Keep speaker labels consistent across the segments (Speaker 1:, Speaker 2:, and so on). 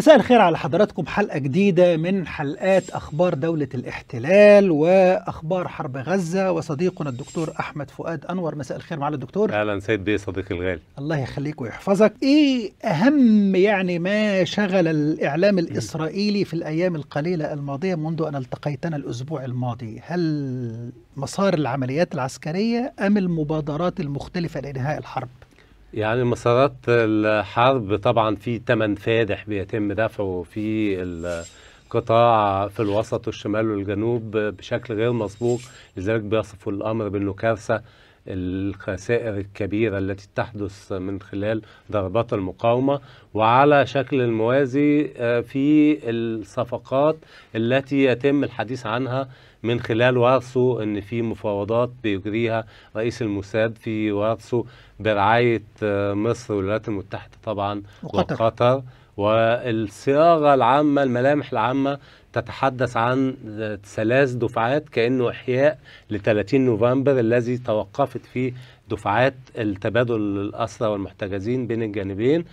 Speaker 1: مساء الخير على حضراتكم حلقة جديدة من حلقات أخبار دولة الاحتلال وأخبار حرب غزة وصديقنا الدكتور أحمد فؤاد أنور مساء الخير معالي الدكتور
Speaker 2: أهلا سيد بيه صديقي الغالي
Speaker 1: الله يخليك ويحفظك إيه أهم يعني ما شغل الإعلام الإسرائيلي في الأيام القليلة الماضية منذ أن التقيتنا الأسبوع الماضي هل مسار العمليات العسكرية أم المبادرات المختلفة لإنهاء الحرب؟
Speaker 2: يعني مسارات الحرب طبعا في ثمن فادح بيتم دفعه في القطاع في الوسط والشمال والجنوب بشكل غير مسبوق لذلك بيصفوا الامر بانه كارثه الخسائر الكبيرة التي تحدث من خلال ضربات المقاومة وعلى شكل الموازي آه، في الصفقات التي يتم الحديث عنها من خلال وارسو ان في مفاوضات بيجريها رئيس الموساد في وارسو برعايه آه، مصر والولايات المتحده طبعا وقطر, وقطر والصياغه العامه الملامح العامه تتحدث عن ثلاث دفعات كانه احياء ل 30 نوفمبر الذي توقفت فيه دفعات التبادل الأسرى والمحتجزين بين الجانبين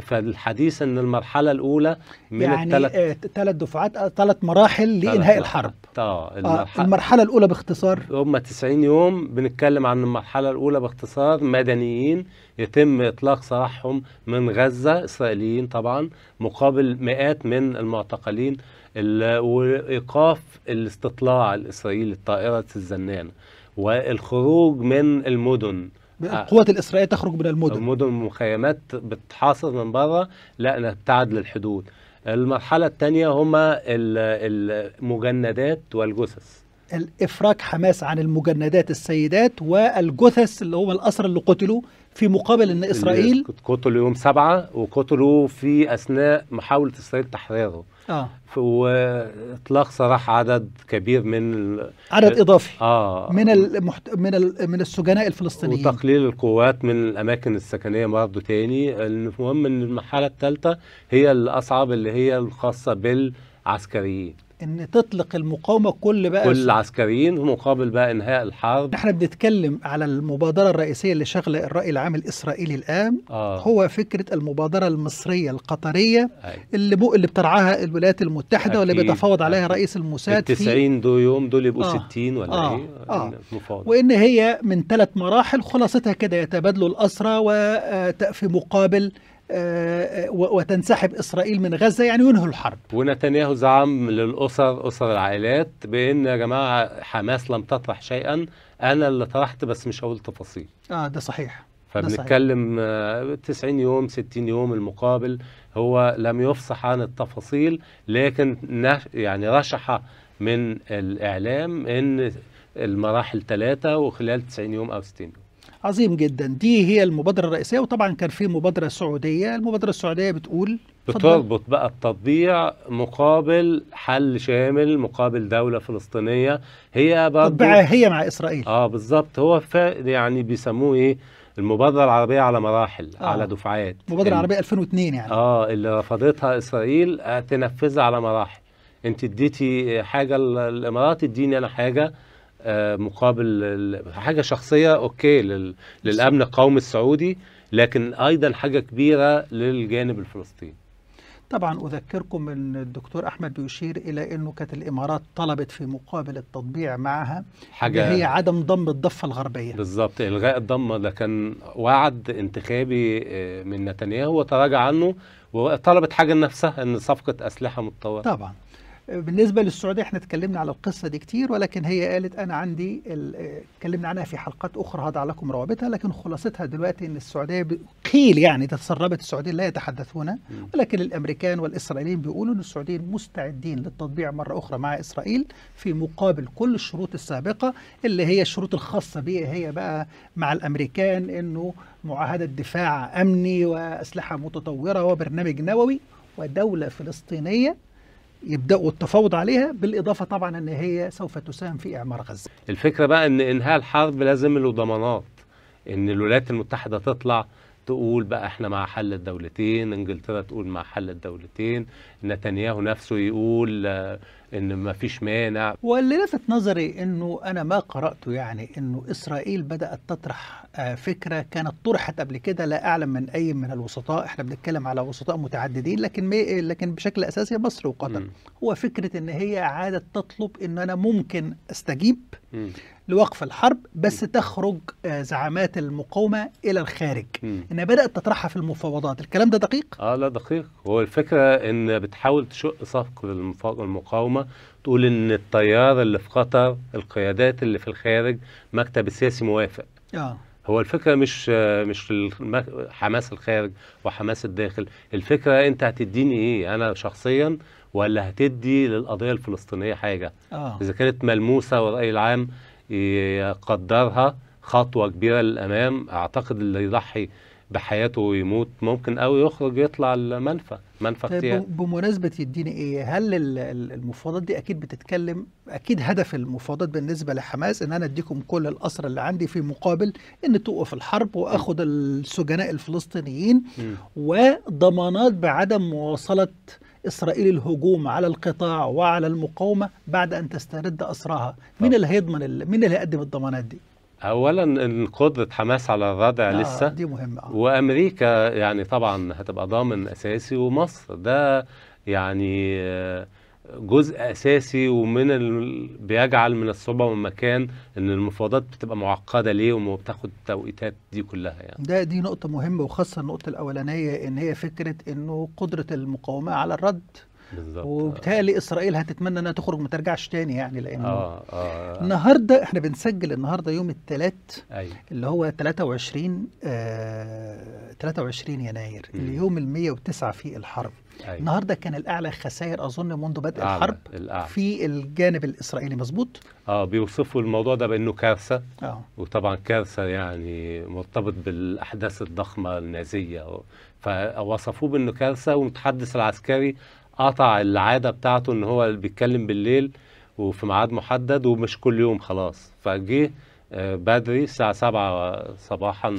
Speaker 2: فالحديث أن المرحلة الأولى من يعني الثلاث
Speaker 1: آه ثلاث دفعات ثلاث آه، مراحل لإنهاء الحرب
Speaker 2: آه،, آه المرحلة,
Speaker 1: المرحلة الأولى باختصار
Speaker 2: هم 90 يوم بنتكلم عن المرحلة الأولى باختصار مدنيين يتم إطلاق سراحهم من غزة إسرائيليين طبعا مقابل مئات من المعتقلين وإيقاف الاستطلاع الإسرائيلي الطائرة الزنانة والخروج من المدن القوات
Speaker 1: آه. الإسرائيلية تخرج من المدن
Speaker 2: المدن المخيمات بتحاصر من بره لا نبتعد للحدود المرحلة الثانية هما المجندات والجثث
Speaker 1: الإفراج حماس عن المجندات السيدات والجثث اللي هم الأسرى اللي قتلوا في مقابل أن إسرائيل
Speaker 2: قتلوا يوم سبعة وقتلوا في أثناء محاولة إسرائيل تحريره اه واطلاق سراح عدد كبير من عدد اضافي اه من
Speaker 1: المحت... من ال... من السجناء الفلسطينيين
Speaker 2: وتقليل القوات من الاماكن السكنيه برضه تاني المهم ان المرحله الثالثه هي الاصعب اللي هي الخاصه بالعسكريين
Speaker 1: ان تطلق المقاومه كل بقى كل
Speaker 2: العسكريين مقابل
Speaker 1: بقى انهاء الحرب احنا بنتكلم على المبادره الرئيسيه اللي شغله الراي العام الاسرائيلي الان آه. هو فكره المبادره المصريه القطريه أي. اللي بو اللي بترعاها الولايات المتحده واللي بيتفاوض عليها رئيس الموساد ال 90
Speaker 2: دو يوم دول يبقوا آه. 60 ولا آه. ايه
Speaker 1: آه. وان هي من ثلاث مراحل خلاصتها كده يتبادلوا الاسرى وفي مقابل آه، وتنسحب إسرائيل من غزة يعني ينهوا الحرب
Speaker 2: ونتنياهو زعم للأسر أسر العائلات بأن يا جماعة حماس لم تطرح شيئا أنا اللي طرحت بس مش هقول تفاصيل
Speaker 1: آه ده صحيح فبنتكلم
Speaker 2: 90 آه، يوم 60 يوم المقابل هو لم يفصح عن التفاصيل لكن يعني رشح من الإعلام أن المراحل ثلاثة وخلال 90 يوم أو 60 يوم
Speaker 1: عظيم جدا دي هي المبادرة الرئيسية وطبعا كان في مبادرة سعودية المبادرة السعودية بتقول بتربط
Speaker 2: بقى التطبيع مقابل حل شامل مقابل دولة فلسطينية هي تطبيعها هي مع إسرائيل اه بالظبط هو يعني بيسموه ايه المبادرة العربية على مراحل آه. على دفعات المبادرة العربية
Speaker 1: 2002 يعني
Speaker 2: اه اللي رفضتها إسرائيل آه، تنفذها على مراحل انت اديتي حاجة الإمارات اديني أنا حاجة آه، مقابل حاجه شخصيه اوكي للامن القومي السعودي لكن ايضا حاجه كبيره للجانب الفلسطيني
Speaker 1: طبعا اذكركم ان الدكتور احمد بيشير الى انه كانت الامارات طلبت في مقابل التطبيع معها حاجه هي عدم ضم الضفه الغربيه
Speaker 2: بالظبط الغاء الضم ده كان وعد انتخابي آه، من نتنياهو وتراجع عنه وطلبت حاجه لنفسها ان صفقه اسلحه متطوره طبعا
Speaker 1: بالنسبة للسعودية احنا تكلمنا على القصة دي كتير ولكن هي قالت أنا عندي تكلمنا عنها في حلقات أخرى هضع لكم روابطها لكن خلاصتها دلوقتي أن السعودية قيل يعني تسربت السعوديين لا يتحدثون ولكن الأمريكان والإسرائيليين بيقولوا أن السعوديين مستعدين للتطبيع مرة أخرى مع إسرائيل في مقابل كل الشروط السابقة اللي هي الشروط الخاصة بها هي بقى مع الأمريكان أنه معاهدة دفاع أمني وأسلحة متطورة وبرنامج نووي ودولة فلسطينية يبداوا التفاوض عليها بالاضافه طبعا ان هي سوف تساهم في اعمار غزه.
Speaker 2: الفكره بقى ان انهاء الحرب لازم له ضمانات ان الولايات المتحده تطلع تقول بقى احنا مع حل الدولتين انجلترا تقول مع حل الدولتين نتنياهو نفسه يقول ان ما فيش مانع
Speaker 1: واللي لفت نظري انه انا ما قراته يعني انه اسرائيل بدات تطرح آه، فكره كانت طرحت قبل كده لا اعلم من اي من الوسطاء احنا بنتكلم على وسطاء متعددين لكن مي لكن بشكل اساسي مصر وقطر م. هو فكره ان هي عادت تطلب ان انا ممكن استجيب م. لوقف الحرب بس م. تخرج آه، زعامات المقاومه الى الخارج م. انها بدات تطرحها في المفاوضات الكلام ده دقيق
Speaker 2: اه لا دقيق هو الفكره ان بتحاول تشق صفق المقاومه تقول ان الطيار اللي في قطر القيادات اللي في الخارج مكتب السياسي موافق اه هو الفكره مش مش حماس الخارج وحماس الداخل الفكره انت هتديني ايه انا شخصيا ولا هتدي للقضيه الفلسطينيه حاجه آه. اذا كانت ملموسه والراي العام يقدرها خطوه كبيره للامام اعتقد اللي يضحي بحياته ويموت ممكن قوي يخرج يطلع المنفى منفى طيب
Speaker 1: بمناسبه الدين ايه هل المفاوضات دي اكيد بتتكلم اكيد هدف المفاوضات بالنسبه لحماس ان انا اديكم كل الاسرى اللي عندي في مقابل ان توقف الحرب واخد السجناء الفلسطينيين م. وضمانات بعدم مواصله اسرائيل الهجوم على القطاع وعلى المقاومه بعد ان تسترد اسرها مين اللي هيضمن مين اللي هيقدم الضمانات دي
Speaker 2: اولا ان قدره حماس على الردع آه لسه دي مهمه آه. وامريكا يعني طبعا هتبقى ضامن اساسي ومصر ده يعني آه، جزء اساسي ومن ال... بيجعل من الصعوبه والمكان ان المفاوضات بتبقى معقده ليه وبتاخد توقيتات دي كلها يعني
Speaker 1: ده دي نقطه مهمه وخاصه النقطه الاولانيه ان هي فكره انه قدره المقاومه على الرد بالظبط وبالتالي آه. اسرائيل هتتمنى انها تخرج ما ترجعش تاني يعني لانه آه آه, آه. النهارده احنا بنسجل النهارده يوم الثلاث أيوة. اللي هو 23 آه 23 يناير م. اليوم ال 109 في الحرب أيوة. النهارده كان الاعلى خسائر اظن منذ بدء أعلى. الحرب الأعلى. في الجانب الاسرائيلي مظبوط
Speaker 2: اه بيوصفوا الموضوع ده بانه كارثه آه. وطبعا كارثه يعني مرتبط بالاحداث الضخمه النازيه فوصفوه بانه كارثه والمتحدث العسكري قطع العاده بتاعته ان هو بيتكلم بالليل وفي ميعاد محدد ومش كل يوم خلاص فجه آه، بدري الساعه 7 صباحا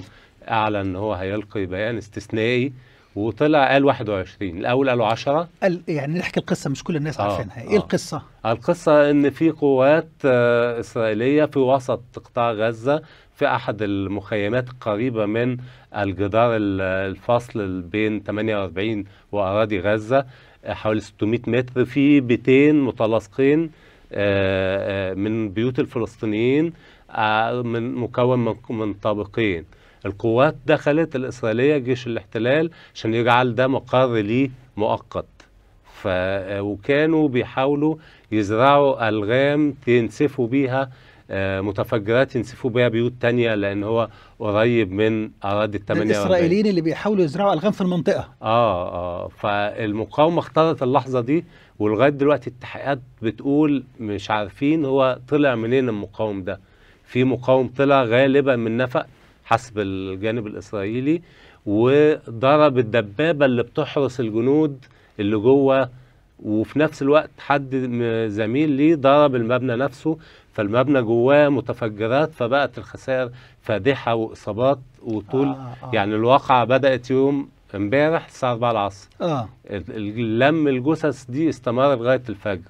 Speaker 2: اعلن ان هو هيلقي بيان استثنائي وطلع قال 21 الاول قالوا 10
Speaker 1: قال يعني نحكي القصه مش كل الناس آه عارفينها آه. ايه آه القصه
Speaker 2: القصه ان في قوات آه اسرائيليه في وسط قطاع غزه في احد المخيمات القريبه من الجدار الفصل بين 48 واراضي غزه حوالي 600 متر في بيتين متلاصقين آه، آه، من بيوت الفلسطينيين آه، من مكون من طابقين القوات دخلت الإسرائيلية جيش الاحتلال عشان يجعل ده مقر ليه مؤقت ف... وكانوا بيحاولوا يزرعوا ألغام تنسفوا بيها آه، متفجرات ينسفوا بيها بيوت تانية لان هو قريب من اراضي ال 48 الاسرائيليين
Speaker 1: اللي بيحاولوا يزرعوا الغام في المنطقه
Speaker 2: اه اه فالمقاومه اختارت اللحظه دي ولغايه دلوقتي التحقيقات بتقول مش عارفين هو طلع منين المقاوم ده في مقاوم طلع غالبا من نفق حسب الجانب الاسرائيلي وضرب الدبابه اللي بتحرس الجنود اللي جوه وفي نفس الوقت حد زميل ليه ضرب المبنى نفسه فالمبنى جواه متفجرات فبقت الخسائر فادحه واصابات وطول آه آه. يعني الواقعه بدات يوم امبارح الساعه 4 العصر اه لم الجثث دي استمر لغايه الفجر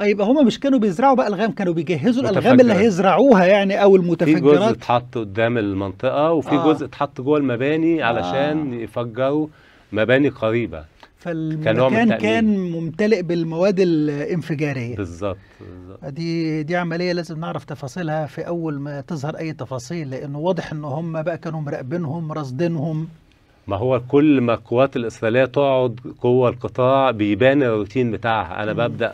Speaker 1: آه، يبقى هم مش كانوا بيزرعوا بقى الغام كانوا بيجهزوا الالغام اللي هيزرعوها يعني او المتفجرات في جزء
Speaker 2: اتحط قدام المنطقه وفي آه. جزء اتحط جوه المباني علشان آه. يفجروا مباني قريبه
Speaker 1: فالمكان كان كان ممتلئ بالمواد الانفجاريه بالظبط دي دي عمليه لازم نعرف تفاصيلها في اول ما تظهر اي تفاصيل لانه واضح ان هم بقى كانوا مراقبينهم راصدينهم
Speaker 2: ما هو كل ما القوات الاسرائيليه تقعد جوه القطاع بيبان الروتين بتاعها انا م. ببدا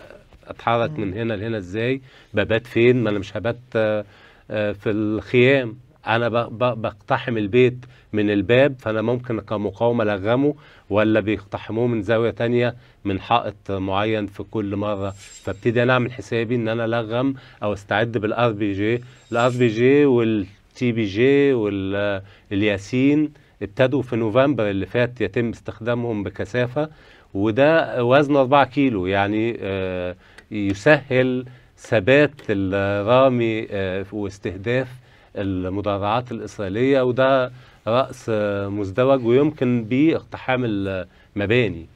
Speaker 2: اتحرك م. من هنا لهنا ازاي ببات فين ما انا مش هبات آه، آه، في الخيام انا بقتحم البيت من الباب فانا ممكن كمقاومه الغمه ولا بيقتحموه من زاويه تانية من حائط معين في كل مره فابتدي انا اعمل حسابي ان انا الغم او استعد بالار بي جي الار بي جي والتي بي جي والياسين ابتدوا في نوفمبر اللي فات يتم استخدامهم بكثافه وده وزنه 4 كيلو يعني آه، يسهل ثبات الرامي آه، واستهداف المدرعات الإسرائيلية وده رأس مزدوج ويمكن به اقتحام المباني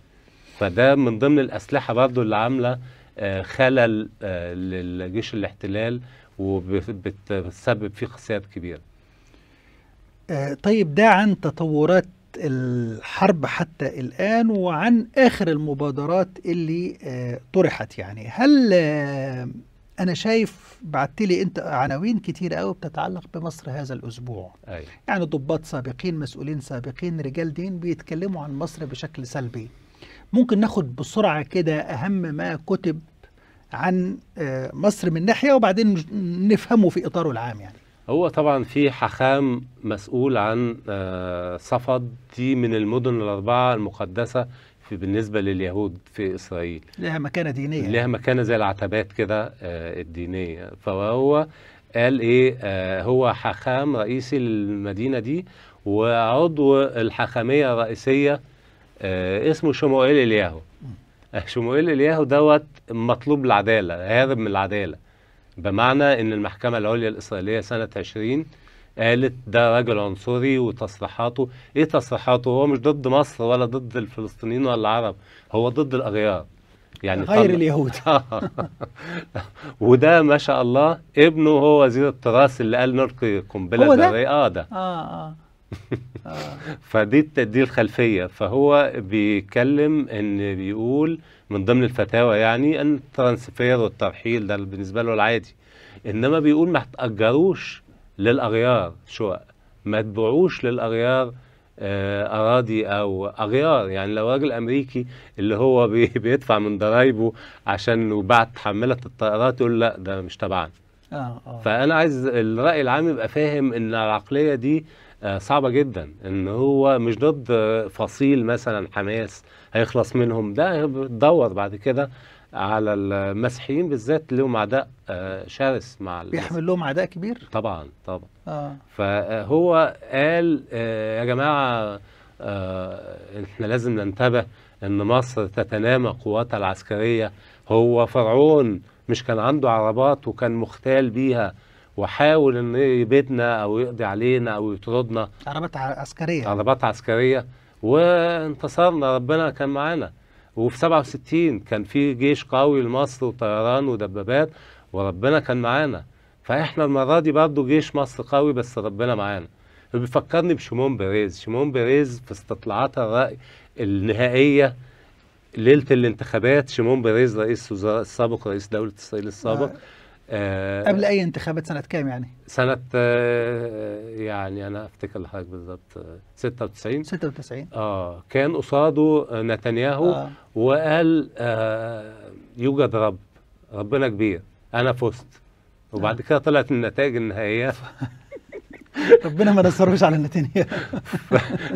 Speaker 2: فده من ضمن الأسلحة برضو اللي عاملة آه، خلل آه، للجيش الاحتلال وبتسبب فيه خسائر كبيرة
Speaker 1: آه، طيب ده عن تطورات الحرب حتى الآن وعن آخر المبادرات اللي طرحت يعني هل انا شايف بعت لي انت عناوين كتير قوي بتتعلق بمصر هذا الاسبوع أي. يعني ضباط سابقين مسؤولين سابقين رجال دين بيتكلموا عن مصر بشكل سلبي ممكن ناخد بسرعه كده اهم ما كتب عن آه، مصر من ناحيه وبعدين نفهمه في اطاره العام يعني
Speaker 2: هو طبعا في حخام مسؤول عن آه، صفد دي من المدن الاربعه المقدسه في بالنسبة لليهود في إسرائيل
Speaker 1: لها مكانة دينية
Speaker 2: لها مكانة زي العتبات كده آه، الدينية فهو قال إيه آه، هو حاخام رئيسي للمدينة دي وعضو الحاخامية الرئيسية آه، اسمه شموئيل إلياهو شموئيل إلياهو دوت مطلوب العدالة هارب من العدالة بمعنى أن المحكمة العليا الإسرائيلية سنة 20 قالت ده رجل عنصري وتصريحاته ايه تصريحاته هو مش ضد مصر ولا ضد الفلسطينيين ولا العرب هو ضد الاغيار يعني غير اليهود وده ما شاء الله ابنه هو وزير التراث اللي قال نلقي قنبله ذريه اه ده اه اه فدي دي الخلفيه فهو بيتكلم ان بيقول من ضمن الفتاوى يعني ان الترانسفير والترحيل ده بالنسبه له العادي انما بيقول ما تاجروش للأغيار شو ما تبيعوش للأغيار آه، أراضي أو أغيار يعني لو راجل أمريكي اللي هو بيدفع من ضرايبه عشان وبعد تحملة الطائرات يقول لا ده مش تبعنا آه آه. فأنا عايز الرأي العام يبقى فاهم إن العقلية دي آه، صعبة جدا إن هو مش ضد فصيل مثلا حماس هيخلص منهم ده بتدور بعد كده على المسيحيين بالذات لهم عداء آه، شرس مع
Speaker 1: بيحمل لهم عداء كبير
Speaker 2: طبعا طبعا آه. فهو قال آه، يا جماعه آه، احنا لازم ننتبه ان مصر تتنامى قواتها العسكريه هو فرعون مش كان عنده عربات وكان مختال بيها وحاول ان يبيدنا او يقضي علينا او يطردنا عربات عسكريه عربات عسكريه وانتصرنا ربنا كان معانا وفي 67 كان في جيش قوي لمصر وطيران ودبابات وربنا كان معانا فاحنا المره دي برضه جيش مصر قوي بس ربنا معانا بيفكرني بشمون بيريز شمون بيريز في استطلاعات الرأي النهائية ليلة الانتخابات شمون بيريز رئيس وزراء السابق رئيس دولة إسرائيل السابق آه. آه، قبل
Speaker 1: اي انتخابات سنه كام يعني؟
Speaker 2: سنه آه، يعني انا افتكر لحضرتك بالظبط 96 آه،
Speaker 1: 96
Speaker 2: اه كان قصاده نتنياهو آه. وقال آه يوجد رب ربنا كبير انا فزت وبعد آه. كده طلعت النتائج النهائيه
Speaker 1: ربنا ما نصروش على نتنياهو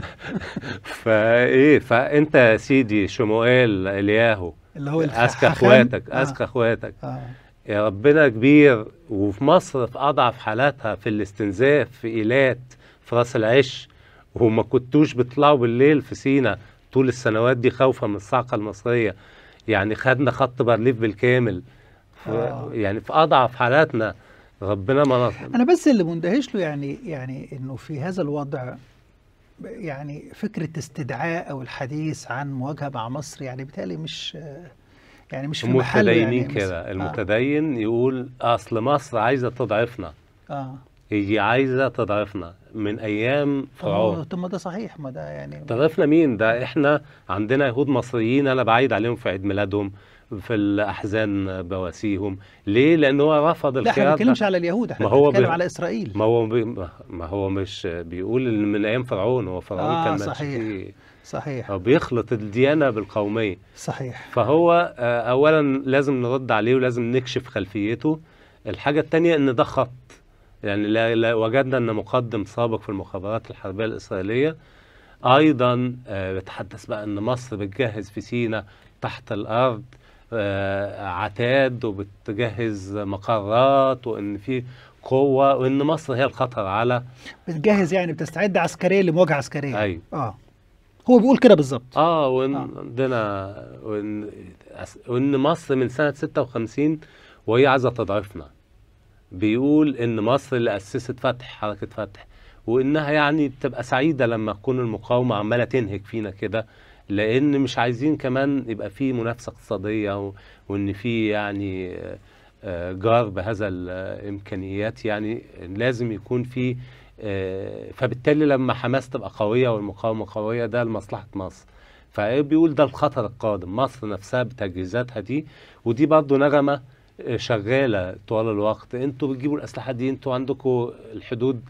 Speaker 2: فايه فانت يا سيدي شموئيل الياهو اللي هو اذكى اخواتك اذكى اخواتك آه. يا ربنا كبير وفي مصر في اضعف حالاتها في الاستنزاف في ايلات في راس العش وما كنتوش بتطلعوا بالليل في سينا طول السنوات دي خوفا من الصعقه المصريه يعني خدنا خط بارليف بالكامل ف... آه. يعني في اضعف حالاتنا ربنا ما انا
Speaker 1: بس اللي مندهش له يعني يعني انه في هذا الوضع يعني فكره استدعاء او الحديث عن مواجهه مع مصر يعني بتالي مش يعني مش في محل يعني كده آه.
Speaker 2: المتدين آه. يقول اصل مصر عايزه تضعفنا اه هي عايزه تضعفنا من ايام فرعون آه، طب
Speaker 1: ما ده صحيح ما ده يعني
Speaker 2: تضعفنا مين ده احنا عندنا يهود مصريين انا بعيد عليهم في عيد ميلادهم في الاحزان بواسيهم ليه لان هو رفض الخيار لا احنا ما بنتكلمش
Speaker 1: على اليهود احنا بنتكلم بي... على اسرائيل
Speaker 2: ما هو بي... ما هو مش بيقول من ايام فرعون هو فرعون آه كان صحيح صحيح أو بيخلط الديانة بالقومية صحيح فهو آه، أولا لازم نرد عليه ولازم نكشف خلفيته الحاجة الثانية إن ده خط يعني لا وجدنا أن مقدم سابق في المخابرات الحربية الإسرائيلية أيضا آه، بتحدث بقى أن مصر بتجهز في سينا تحت الأرض آه، عتاد وبتجهز مقرات وان في قوه وان مصر هي الخطر على
Speaker 1: بتجهز يعني بتستعد عسكريا لمواجهه عسكريه ايوه اه هو بيقول كده بالظبط
Speaker 2: اه وان آه. عندنا آه. وان وان مصر من سنه 56 وهي عايزه تضعفنا بيقول ان مصر اللي اسست فتح حركه فتح وانها يعني بتبقى سعيده لما تكون المقاومه عماله تنهك فينا كده لان مش عايزين كمان يبقى في منافسه اقتصاديه وان في يعني آه، جار بهذا الامكانيات يعني لازم يكون في آه، فبالتالي لما حماس تبقى قويه والمقاومه قويه ده لمصلحه مصر فبيقول ده الخطر القادم مصر نفسها بتجهيزاتها دي ودي برضه نغمه آه، شغاله طوال الوقت انتوا بتجيبوا الاسلحه دي انتوا عندكم الحدود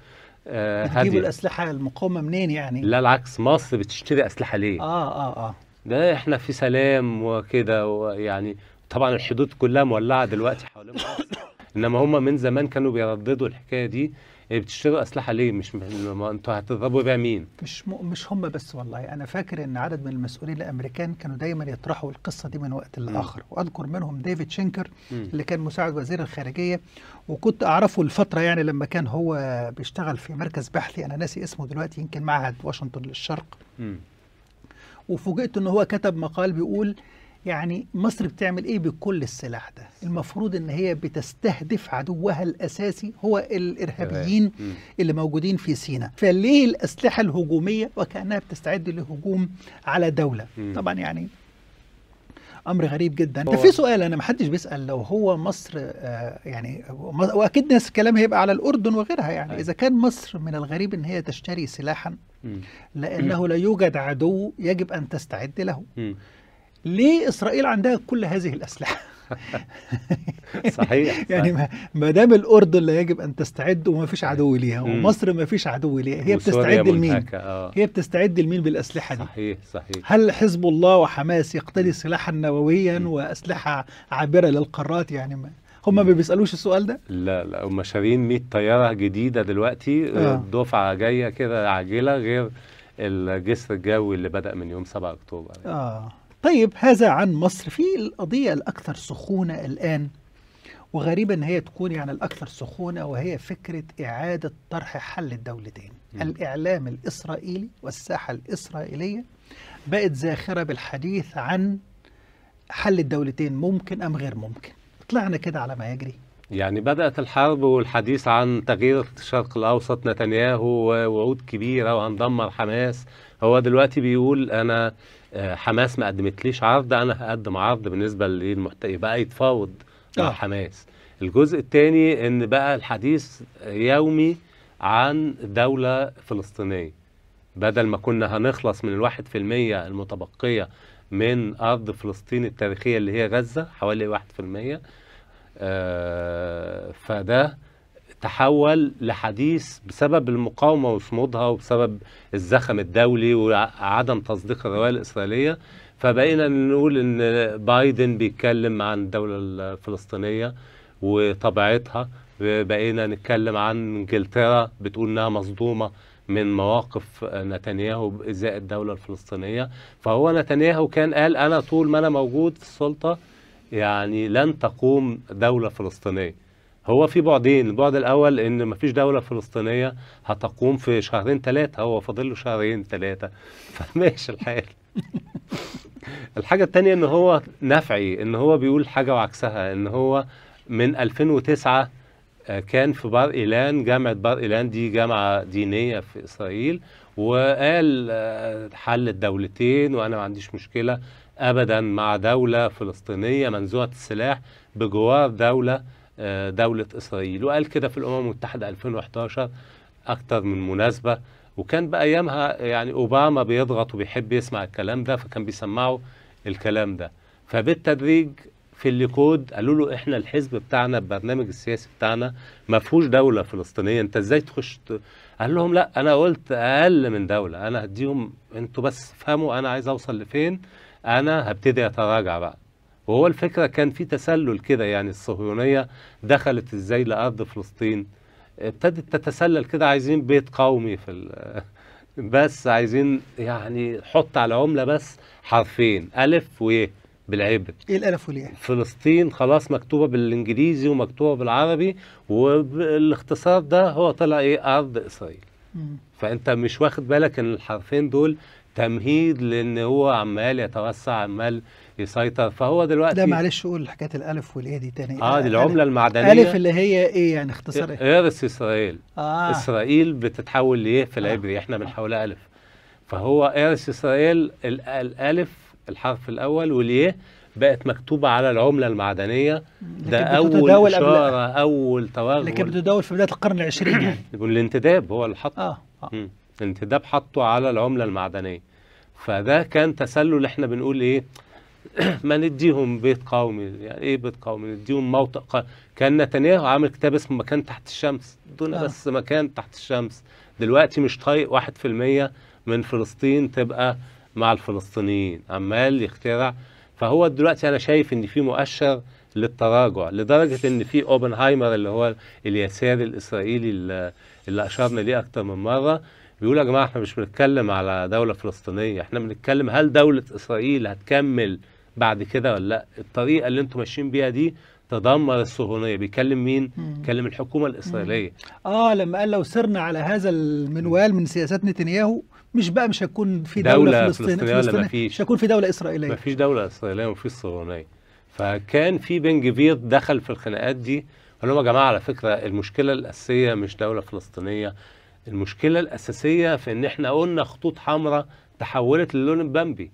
Speaker 2: آه بتجيبوا
Speaker 1: الاسلحه المقاومه منين يعني؟
Speaker 2: لا العكس مصر بتشتري اسلحه ليه؟
Speaker 1: اه اه اه
Speaker 2: ده احنا في سلام وكده ويعني طبعا الحدود كلها مولعه دلوقتي حوالين مصر انما هم من زمان كانوا بيرددوا الحكايه دي يعني بتشتروا اسلحه ليه مش ما انتوا هتضربوا بيها مين
Speaker 1: مش م... مش هم بس والله انا فاكر ان عدد من المسؤولين الامريكان كانوا دايما يطرحوا القصه دي من وقت لاخر واذكر منهم ديفيد شينكر م. اللي كان مساعد وزير الخارجيه وكنت اعرفه الفتره يعني لما كان هو بيشتغل في مركز بحثي انا ناسي اسمه دلوقتي يمكن معهد واشنطن للشرق م. وفوجئت ان هو كتب مقال بيقول يعني مصر بتعمل ايه بكل السلاح ده المفروض ان هي بتستهدف عدوها الاساسي هو الارهابيين اللي موجودين في سيناء فليه الاسلحه الهجوميه وكانها بتستعد لهجوم على دوله طبعا يعني امر غريب جدا ده في سؤال انا ما حدش بيسال لو هو مصر آه، يعني واكيد ناس الكلام هيبقى على الاردن وغيرها يعني أيوة. اذا كان مصر من الغريب ان هي تشتري سلاحا لانه لا يوجد عدو يجب ان تستعد له ليه إسرائيل عندها كل هذه الأسلحة؟
Speaker 2: صحيح يعني
Speaker 1: ما دام الاردن لا يجب ان تستعد وما فيش عدو ليها ومصر ما فيش عدو ليها هي بتستعد لمين؟ آه. هي بتستعد لمين بالاسلحه دي؟
Speaker 2: صحيح صحيح
Speaker 1: هل حزب الله وحماس يقتني سلاحا نوويا واسلحه عابره للقارات يعني ما هم ما بيسالوش السؤال ده؟
Speaker 2: لا لا هم شاريين 100 طياره جديده دلوقتي آه. آه، دفعه جايه كده عاجله غير الجسر الجوي اللي بدا من يوم 7 اكتوبر
Speaker 1: يعني. اه طيب هذا عن مصر في القضية الأكثر سخونة الآن وغريبا هي تكون يعني الأكثر سخونة وهي فكرة إعادة طرح حل الدولتين م. الإعلام الإسرائيلي والساحة الإسرائيلية بقت زاخرة بالحديث عن حل الدولتين ممكن أم غير ممكن طلعنا كده على ما يجري
Speaker 2: يعني بدأت الحرب والحديث عن تغيير الشرق الأوسط نتنياهو ووعود كبيرة وهندمر حماس هو دلوقتي بيقول أنا حماس ما قدمتليش عرض انا هقدم عرض بالنسبه للمحت بقى يتفاوض مع آه. حماس الجزء الثاني ان بقى الحديث يومي عن دوله فلسطينيه بدل ما كنا هنخلص من الواحد في المية المتبقية من أرض فلسطين التاريخية اللي هي غزة حوالي واحد في المية آه فده تحول لحديث بسبب المقاومة وصمودها وبسبب الزخم الدولي وعدم تصديق الرواية الإسرائيلية فبقينا نقول إن بايدن بيتكلم عن الدولة الفلسطينية وطبيعتها بقينا نتكلم عن انجلترا بتقول انها مصدومه من مواقف نتنياهو بازاء الدوله الفلسطينيه فهو نتنياهو كان قال انا طول ما انا موجود في السلطه يعني لن تقوم دوله فلسطينيه هو في بعدين البعد الاول ان مفيش دوله فلسطينيه هتقوم في شهرين ثلاثه هو فاضل له شهرين ثلاثه فماشي الحال الحاجه الثانيه ان هو نفعي ان هو بيقول حاجه وعكسها ان هو من 2009 آه، كان في بار إيلان جامعة بار إيلان دي جامعة دينية في إسرائيل وقال آه، حل الدولتين وأنا ما عنديش مشكلة أبدا مع دولة فلسطينية منزوعة السلاح بجوار دولة آه، دولة إسرائيل وقال كده في الأمم المتحدة 2011 أكتر من مناسبة وكان بقى أيامها يعني أوباما بيضغط وبيحب يسمع الكلام ده فكان بيسمعه الكلام ده فبالتدريج في الليكود قالوا له احنا الحزب بتاعنا البرنامج السياسي بتاعنا ما فيهوش دوله فلسطينيه انت ازاي تخش قال لهم لا انا قلت اقل من دوله انا هديهم انتوا بس فهموا انا عايز اوصل لفين انا هبتدي اتراجع بقى وهو الفكرة كان في تسلل كده يعني الصهيونية دخلت ازاي لأرض فلسطين ابتدت تتسلل كده عايزين بيت قومي في بس عايزين يعني حط على عملة بس حرفين ألف وإيه بالعبر
Speaker 1: ايه الالف والياء
Speaker 2: فلسطين خلاص مكتوبه بالانجليزي ومكتوبه بالعربي والاختصار ده هو طلع ايه ارض اسرائيل مم. فانت مش واخد بالك ان الحرفين دول تمهيد لان هو عمال يتوسع عمال يسيطر فهو دلوقتي ده معلش
Speaker 1: قول حكايه الالف والايه دي تاني اه دي العمله المعدنيه الف اللي هي ايه يعني اختصار
Speaker 2: ايه ارث اسرائيل آه. اسرائيل بتتحول لايه في آه. العبري آه. احنا بنحولها الف فهو ارث اسرائيل الالف الحرف الاول والايه بقت مكتوبه على العمله المعدنيه ده اول اشاره اول توغل لكن
Speaker 1: بتتداول في بدايه القرن العشرين يعني
Speaker 2: الانتداب هو اللي حطه اه, آه. الانتداب حطه على العمله المعدنيه فده كان تسلل احنا بنقول ايه ما نديهم بيت قومي يعني ايه بيت قومي نديهم موطئ قومي كان نتنياهو عامل كتاب اسمه مكان تحت الشمس ادونا آه. بس مكان تحت الشمس دلوقتي مش طايق 1% من فلسطين تبقى مع الفلسطينيين عمال يخترع فهو دلوقتي انا شايف ان في مؤشر للتراجع لدرجه ان في اوبنهايمر اللي هو اليساري الاسرائيلي اللي اشرنا ليه اكتر من مره بيقول يا جماعه احنا مش بنتكلم على دوله فلسطينيه احنا بنتكلم هل دوله اسرائيل هتكمل بعد كده ولا لا الطريقه اللي انتم ماشيين بيها دي تدمر الصهيونيه بيكلم مين بيكلم الحكومه الاسرائيليه
Speaker 1: اه لما قال لو سرنا على هذا المنوال من سياسات نتنياهو مش بقى مش هتكون في دوله, دولة فلسطينيه فلسطيني فلسطينية ولا
Speaker 2: مفيش مش هتكون في دوله اسرائيليه مفيش دوله اسرائيليه ومفيش صهيونيه فكان في بن جفير دخل في الخناقات دي قال لهم يا جماعه على فكره المشكله الاساسيه مش دوله فلسطينيه المشكله الاساسيه في ان احنا قلنا خطوط حمراء تحولت للون البامبي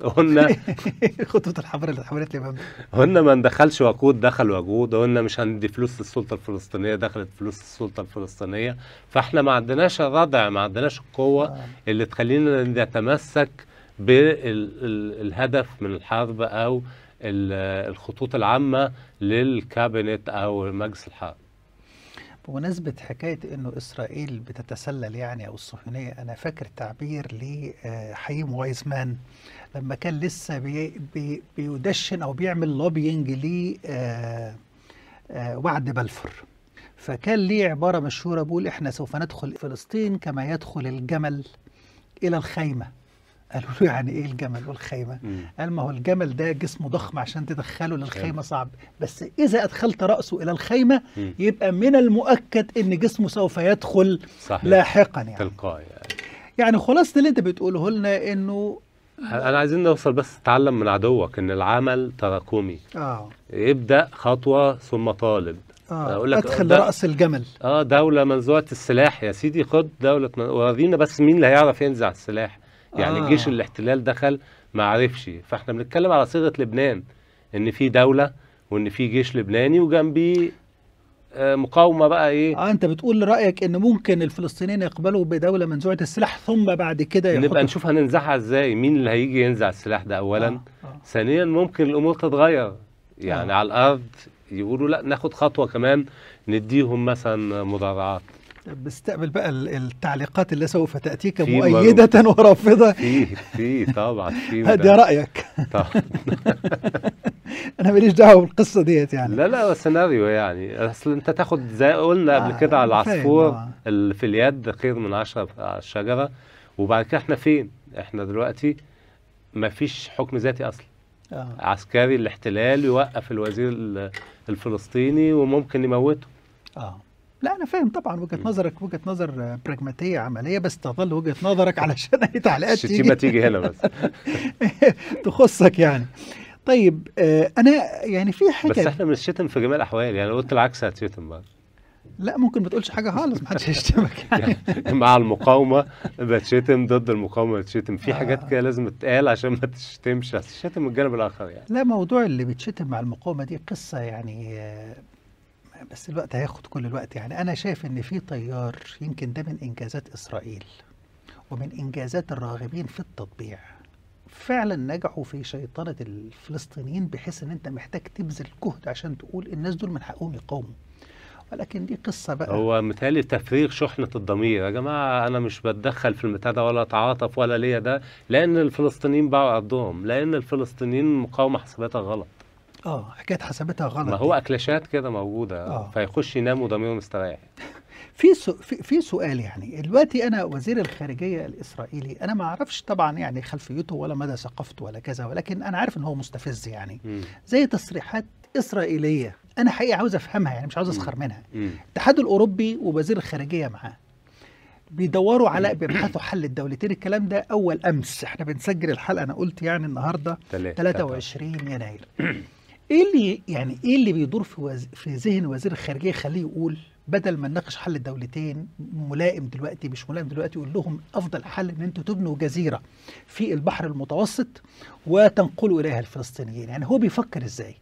Speaker 2: قلنا
Speaker 1: خطوط الحمراء اللي اتحولت لمبنى
Speaker 2: قلنا ما ندخلش وقود دخل وجود قلنا مش هندي فلوس للسلطه الفلسطينيه دخلت فلوس السلطه الفلسطينيه فاحنا ما عندناش الردع ما عندناش القوه آه. اللي تخلينا نتمسك بالهدف من الحرب او الخطوط العامه للكابينت او مجلس الحرب
Speaker 1: بمناسبة حكاية أنه إسرائيل بتتسلل يعني أو الصهيونية أنا فاكر تعبير لحيم آه، وايزمان لما كان لسه بي بي بيدشن أو بيعمل لوبينج لي آه، آه، وعد بلفور فكان ليه عبارة مشهورة بيقول إحنا سوف ندخل فلسطين كما يدخل الجمل إلى الخيمة قالوا له يعني ايه الجمل والخيمه؟ قال ما هو الجمل ده جسمه ضخم عشان تدخله للخيمه صعب بس اذا ادخلت راسه الى الخيمه يبقى من المؤكد ان جسمه سوف يدخل صحيح. لاحقا
Speaker 2: يعني تلقائي يعني.
Speaker 1: يعني خلاصه اللي انت بتقوله لنا انه انا
Speaker 2: عايزين نوصل بس تعلم من عدوك ان العمل تراكمي اه ابدا خطوه ثم طالب آه اقول لك ادخل راس الجمل اه دوله منزوعه السلاح يا سيدي خد دوله من... ورينا بس مين اللي هيعرف ينزع السلاح يعني آه. جيش الاحتلال دخل ما عرفش فاحنا بنتكلم على صيغه لبنان ان في دوله وان في جيش لبناني وجنبيه آه، مقاومه بقى ايه
Speaker 1: اه انت بتقول رايك ان ممكن الفلسطينيين يقبلوا بدوله منزوعه السلاح ثم بعد كده نبقى نشوف
Speaker 2: هننزعها ازاي مين اللي هيجي ينزع السلاح ده اولا آه. آه. ثانيا ممكن الامور تتغير يعني آه. على الارض يقولوا لا ناخد خطوه كمان نديهم مثلا مضارعات
Speaker 1: بستقبل بقى التعليقات اللي سوف تاتيك مؤيده ورافضه في
Speaker 2: في طبعا في هدي رايك طبعا
Speaker 1: انا ماليش دعوه بالقصه ديت يعني
Speaker 2: لا لا سيناريو يعني اصل انت تاخد زي قلنا قبل آه كده على العصفور آه. اللي في اليد خير من عشرة على الشجره وبعد كده احنا فين؟ احنا دلوقتي ما فيش حكم ذاتي اصلا آه. عسكري الاحتلال يوقف الوزير الفلسطيني وممكن يموته اه
Speaker 1: لا انا فاهم طبعا وجهه نظرك وجهه نظر براجماتيه عمليه بس تظل وجهه نظرك علشان اي تعليقات تيجي تيجي هنا بس تخصك يعني طيب آه، انا يعني في حاجه بس احنا
Speaker 2: بنشتم في جميع الاحوال يعني لو قلت العكس هتشتم بقى
Speaker 1: لا ممكن ما تقولش حاجه خالص ما حدش هيشتمك يعني.
Speaker 2: يعني. مع المقاومه بتشتم ضد المقاومه بتشتم في حاجات آه. كده لازم تتقال عشان ما تشتمش هتشتم الجانب الاخر يعني
Speaker 1: لا موضوع اللي بتشتم مع المقاومه دي قصه يعني آه، بس الوقت هياخد كل الوقت يعني انا شايف ان في طيار يمكن ده من انجازات اسرائيل ومن انجازات الراغبين في التطبيع فعلا نجحوا في شيطنه الفلسطينيين بحيث ان انت محتاج تبذل جهد عشان تقول الناس دول من حقهم يقاوموا ولكن دي قصه بقى
Speaker 2: هو مثالي تفريغ شحنه الضمير يا جماعه انا مش بتدخل في المتادة ولا اتعاطف ولا ليا ده لان الفلسطينيين باعوا ارضهم لان الفلسطينيين مقاومه حساباتها غلط
Speaker 1: اه حكايه حسبتها غلط ما هو
Speaker 2: اكلاشات كده موجوده آه. فيخش ينام وضميره مستريح
Speaker 1: في سو... في سؤال يعني دلوقتي انا وزير الخارجيه الاسرائيلي انا ما اعرفش طبعا يعني خلفيته ولا مدى ثقافته ولا كذا ولكن انا عارف ان هو مستفز يعني م. زي تصريحات اسرائيليه انا حقيقه عاوز افهمها يعني مش عاوز اسخر منها الاتحاد الاوروبي ووزير الخارجيه معاه بيدوروا على بيبحثوا حل الدولتين الكلام ده اول امس احنا بنسجل الحلقه انا قلت يعني النهارده 23 يناير ايه اللي يعني ايه اللي بيدور في وز... في ذهن وزير الخارجيه يخليه يقول بدل ما نناقش حل الدولتين ملائم دلوقتي مش ملائم دلوقتي يقول لهم افضل حل ان انتوا تبنوا جزيره في البحر المتوسط وتنقلوا اليها الفلسطينيين يعني هو بيفكر ازاي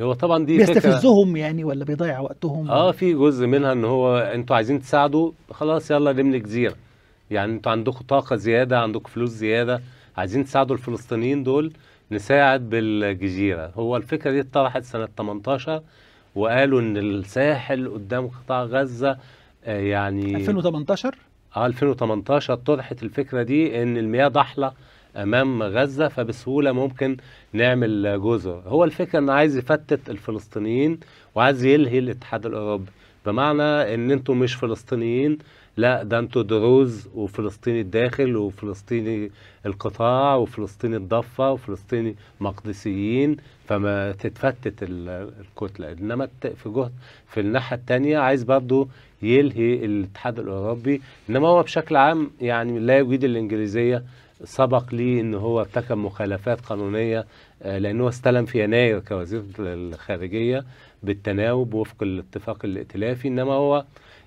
Speaker 2: هو طبعا دي بيستفزهم
Speaker 1: فكرة يعني ولا بيضيع وقتهم اه
Speaker 2: في جزء منها ان هو انتوا عايزين تساعدوا خلاص يلا نبني جزيره يعني انتوا عندكم طاقه زياده عندكم فلوس زياده عايزين تساعدوا الفلسطينيين دول نساعد بالجزيرة هو الفكرة دي اتطرحت سنة 18 وقالوا ان الساحل قدام قطاع غزة آه، يعني 2018 اه 2018 طرحت الفكرة دي ان المياه ضحلة امام غزة فبسهولة ممكن نعمل جزر هو الفكرة ان عايز يفتت الفلسطينيين وعايز يلهي الاتحاد الاوروبي بمعنى ان انتم مش فلسطينيين لا ده انتوا دروز وفلسطيني الداخل وفلسطيني القطاع وفلسطيني الضفة وفلسطيني مقدسيين فما تتفتت الكتلة إنما في جهد في الناحية الثانيه عايز برضو يلهي الاتحاد الأوروبي إنما هو بشكل عام يعني لا يجيد الإنجليزية سبق لي ان هو ارتكب مخالفات قانونيه آه، لانه استلم في يناير كوزير الخارجيه بالتناوب وفق الاتفاق الائتلافي انما هو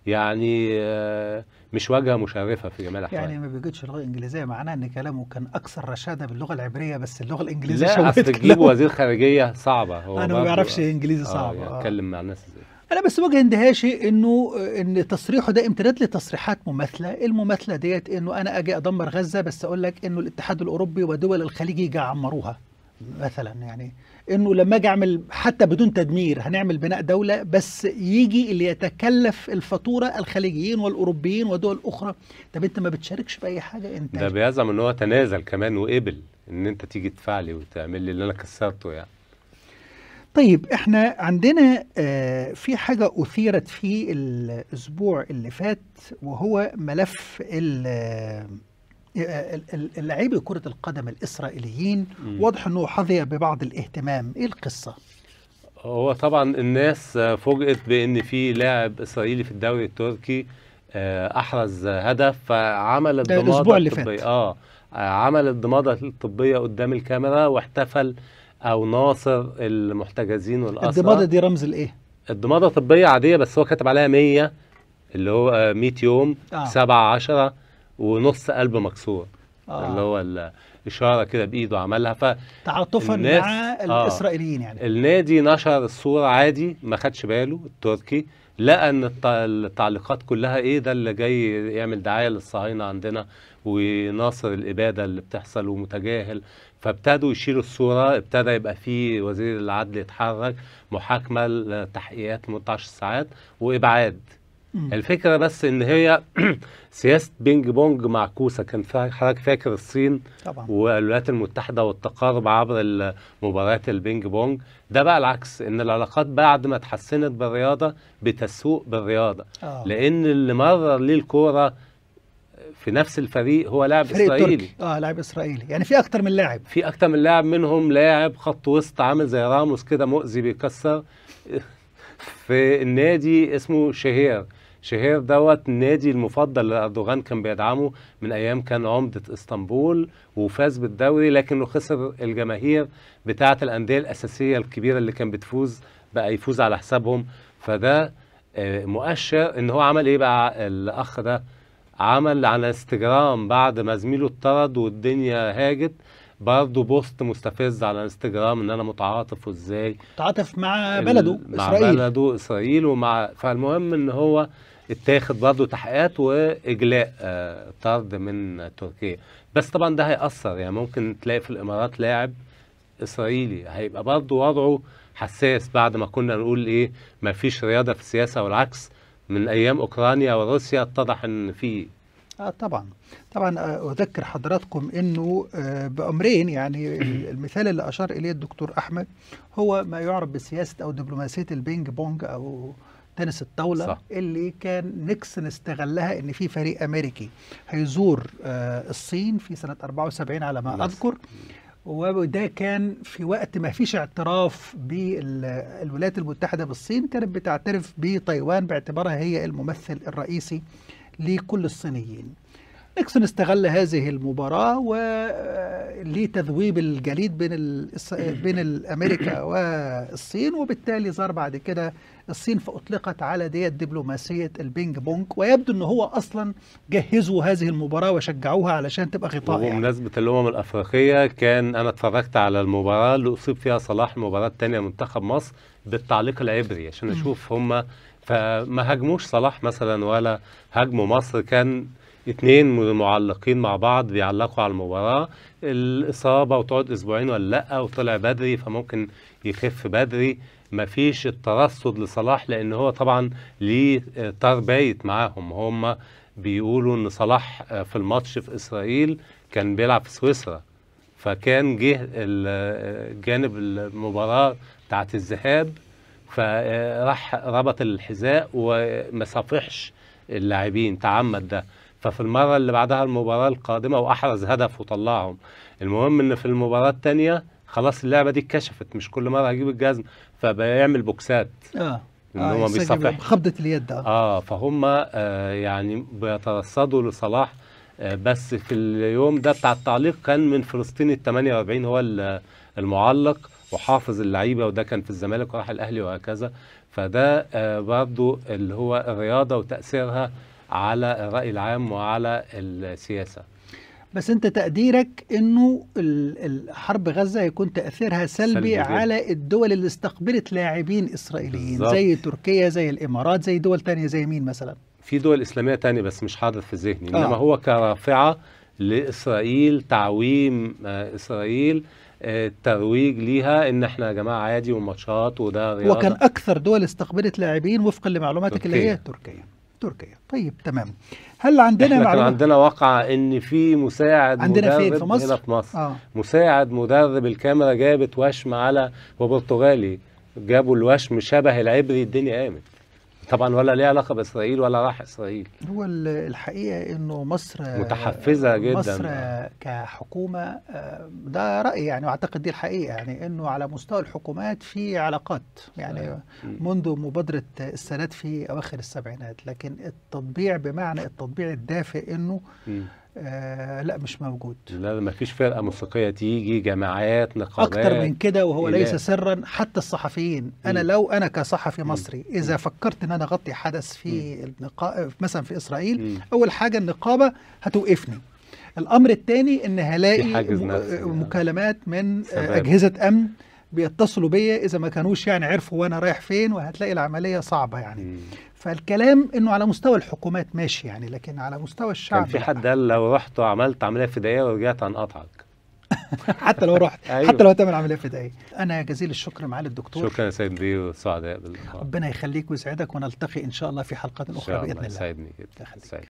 Speaker 2: يعني آه، مش واجهه مشرفه في جمال احمد يعني
Speaker 1: ما بيوجدش اللغه الانجليزيه معناه ان كلامه كان اكثر رشاده باللغه العبريه بس اللغه الانجليزيه لا اصل تجيب وزير
Speaker 2: خارجيه صعبه هو انا ما بيعرفش انجليزي آه، صعبه يعني اتكلم يعني مع الناس ازاي
Speaker 1: انا بس وجه اندهاشي انه ان تصريحه ده امتداد لتصريحات مماثله المماثله ديت انه انا اجي ادمر غزه بس اقول لك انه الاتحاد الاوروبي ودول الخليج يجي عمروها مثلا يعني انه لما اجي اعمل حتى بدون تدمير هنعمل بناء دوله بس يجي اللي يتكلف الفاتوره الخليجيين والاوروبيين ودول اخرى طب انت ما بتشاركش باي حاجه انت ده
Speaker 2: بيزعم ان هو تنازل كمان وقبل ان انت تيجي تدفع لي وتعمل لي اللي انا كسرته يعني
Speaker 1: طيب احنا عندنا آه في حاجة أثيرت في الأسبوع اللي فات وهو ملف لعيبه كره القدم الاسرائيليين م. واضح انه حظي ببعض الاهتمام ايه القصه
Speaker 2: هو طبعا الناس فوجئت بان في لاعب اسرائيلي في الدوري التركي آه، احرز هدف فعمل الضماده الطبيه اه عمل الضماده الطبيه قدام الكاميرا واحتفل او ناصر المحتجزين والاسرى الضماده دي رمز الايه الضماده طبيه عاديه بس هو كاتب عليها 100 اللي هو 100 يوم آه. 7 10 ونص قلب مكسور آه. اللي هو الاشاره كده بايده عملها ف
Speaker 1: تعاطفا مع آه. الاسرائيليين آه.
Speaker 2: يعني النادي نشر الصوره عادي ما خدش باله التركي لقى ان التعليقات كلها ايه ده اللي جاي يعمل دعايه للصهاينه عندنا ويناصر الاباده اللي بتحصل ومتجاهل فابتدوا يشيلوا الصوره ابتدى يبقى في وزير العدل يتحرك محاكمه تحقيقات 18 ساعات وابعاد الفكره بس ان هي سياسه بينج بونج معكوسه كان حضرتك فاكر الصين طبعا والولايات المتحده والتقارب عبر مباريات البينج بونج ده بقى العكس ان العلاقات بعد ما اتحسنت بالرياضه بتسوء بالرياضه آه. لان اللي مرر ليه الكوره في نفس الفريق هو لاعب اسرائيلي تركي.
Speaker 1: اه لاعب اسرائيلي يعني في اكتر من لاعب
Speaker 2: في اكتر من لاعب منهم لاعب خط وسط عامل زي راموس كده مؤذي بيكسر في النادي اسمه شهير شهير دوت النادي المفضل لاردوغان كان بيدعمه من ايام كان عمده اسطنبول وفاز بالدوري لكنه خسر الجماهير بتاعه الانديه الاساسيه الكبيره اللي كان بتفوز بقى يفوز على حسابهم فده آه، مؤشر ان هو عمل ايه بقى الاخ ده عمل على انستجرام بعد ما زميله اتطرد والدنيا هاجت برضه بوست مستفز على انستجرام ان انا متعاطف وازاي
Speaker 1: متعاطف مع بلده مع اسرائيل مع
Speaker 2: بلده اسرائيل ومع فالمهم ان هو اتاخد برضه تحقيقات واجلاء آه، طرد من تركيا بس طبعا ده هيأثر يعني ممكن تلاقي في الامارات لاعب اسرائيلي هيبقى برضه وضعه حساس بعد ما كنا نقول ايه ما فيش رياضه في السياسه والعكس من ايام اوكرانيا وروسيا اتضح ان في
Speaker 1: آه طبعا طبعا آه، اذكر حضراتكم انه آه، بامرين يعني المثال اللي اشار اليه الدكتور احمد هو ما يعرف بسياسه او دبلوماسيه البينج بونج او تنس الطاوله صح. اللي كان نيكسون استغلها ان في فريق امريكي هيزور آه، الصين في سنه 74 على ما اذكر وده كان في وقت ما فيش اعتراف بالولايات المتحده بالصين كانت بتعترف بتايوان باعتبارها هي الممثل الرئيسي لكل الصينيين نيكسون استغل هذه المباراة ولتذويب الجليد بين بين الأمريكا والصين وبالتالي ظهر بعد كده الصين فأطلقت على ديت دبلوماسية البينج بونج ويبدو أن هو أصلا جهزوا هذه المباراة وشجعوها علشان تبقى غطاء يعني. بمناسبة
Speaker 2: الأمم الأفريقية كان أنا اتفرجت على المباراة اللي أصيب فيها صلاح مباراة تانية منتخب مصر بالتعليق العبري عشان أشوف هم فما هاجموش صلاح مثلا ولا هاجموا مصر كان اتنين معلقين مع بعض بيعلقوا على المباراة الإصابة وتقعد أسبوعين ولا لأ وطلع بدري فممكن يخف بدري مفيش الترصد لصلاح لأن هو طبعا ليه آه، طار بايت معاهم هم بيقولوا إن صلاح آه، في الماتش في إسرائيل كان بيلعب في سويسرا فكان جه آه، جانب المباراة بتاعت الذهاب فراح ربط الحذاء وما صافحش اللاعبين تعمد ده ففي المرة اللي بعدها المباراة القادمة وأحرز هدف وطلعهم المهم إن في المباراة الثانية خلاص اللعبة دي اتكشفت مش كل مرة هجيب الجزم فبيعمل بوكسات
Speaker 1: اه ان آه هم خبطة اليد
Speaker 2: اه فهم آه يعني بيترصدوا لصلاح آه بس في اليوم ده بتاع التعليق كان من فلسطين ال 48 هو المعلق وحافظ اللعيبه وده كان في الزمالك وراح الاهلي وهكذا فده آه، برضه اللي هو الرياضه وتاثيرها على الراي العام وعلى السياسه
Speaker 1: بس انت تقديرك انه حرب غزه يكون تاثيرها سلبي, سلبي على الدول اللي استقبلت لاعبين اسرائيليين بالزبط. زي تركيا زي الامارات زي دول تانية زي مين مثلا
Speaker 2: في دول اسلاميه تانية بس مش حاضر في ذهني انما آه. هو كرافعه لاسرائيل تعويم آه، اسرائيل الترويج ليها ان احنا يا جماعه عادي وماتشات وده رياضه وكان
Speaker 1: اكثر دول استقبلت لاعبين وفقا لمعلوماتك تركيا. اللي هي تركيا تركيا طيب تمام هل عندنا احنا معلومة؟ كان
Speaker 2: عندنا واقع ان في مساعد عندنا مدرب في مصر؟ هنا في مصر آه. مساعد مدرب الكاميرا جابت وشم على وبرتغالي جابوا الوشم شبه العبري الدنيا قامت طبعا ولا ليه علاقه باسرائيل ولا راح اسرائيل
Speaker 1: هو الحقيقه انه مصر متحفزه جدا مصر كحكومه آه، ده رايي يعني واعتقد دي الحقيقه يعني انه على مستوى الحكومات في علاقات يعني منذ مبادره السادات في اواخر السبعينات لكن التطبيع بمعنى التطبيع الدافئ انه آه لا مش موجود
Speaker 2: لا ما فيش فرقه موسيقيه تيجي جماعات نقابات اكتر من كده وهو إلا. ليس
Speaker 1: سرا حتى الصحفيين انا م. لو انا كصحفي مصري اذا فكرت ان انا اغطي حدث في النقا... مثلا في اسرائيل م. اول حاجه النقابه هتوقفني الامر الثاني ان هلاقي م... مكالمات من سبب. اجهزه امن بيتصلوا بيا اذا ما كانوش يعني عرفوا وانا رايح فين وهتلاقي العمليه صعبه يعني م. فالكلام انه على مستوى الحكومات ماشي يعني لكن على مستوى الشعب كان في
Speaker 2: حد قال لو رحت وعملت عمليه فدائيه ورجعت هنقطعك
Speaker 1: حتى لو رحت أيوه. حتى لو هتعمل عمليه فدائيه انا جزيل الشكر معالي الدكتور
Speaker 2: شكرا يا سيد بيه وسعداء ربنا
Speaker 1: يخليك ويسعدك ونلتقي ان شاء الله في حلقات اخرى باذن الله
Speaker 2: يسعدني جدا